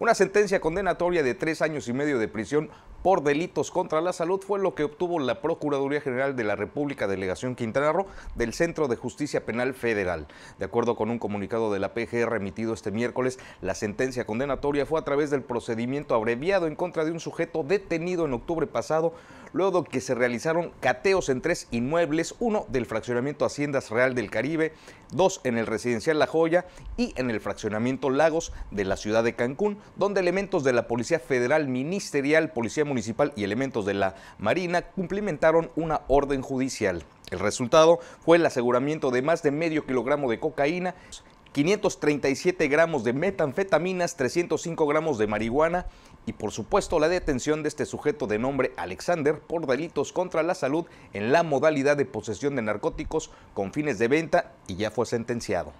una sentencia condenatoria de tres años y medio de prisión por delitos contra la salud fue lo que obtuvo la Procuraduría General de la República Delegación Quintana Roo del Centro de Justicia Penal Federal. De acuerdo con un comunicado de la PGR emitido este miércoles, la sentencia condenatoria fue a través del procedimiento abreviado en contra de un sujeto detenido en octubre pasado, luego que se realizaron cateos en tres inmuebles, uno del fraccionamiento Haciendas Real del Caribe, dos en el residencial La Joya y en el fraccionamiento Lagos de la ciudad de Cancún, donde elementos de la Policía Federal Ministerial, Policía Municipal y elementos de la Marina cumplimentaron una orden judicial. El resultado fue el aseguramiento de más de medio kilogramo de cocaína, 537 gramos de metanfetaminas, 305 gramos de marihuana y por supuesto la detención de este sujeto de nombre Alexander por delitos contra la salud en la modalidad de posesión de narcóticos con fines de venta y ya fue sentenciado.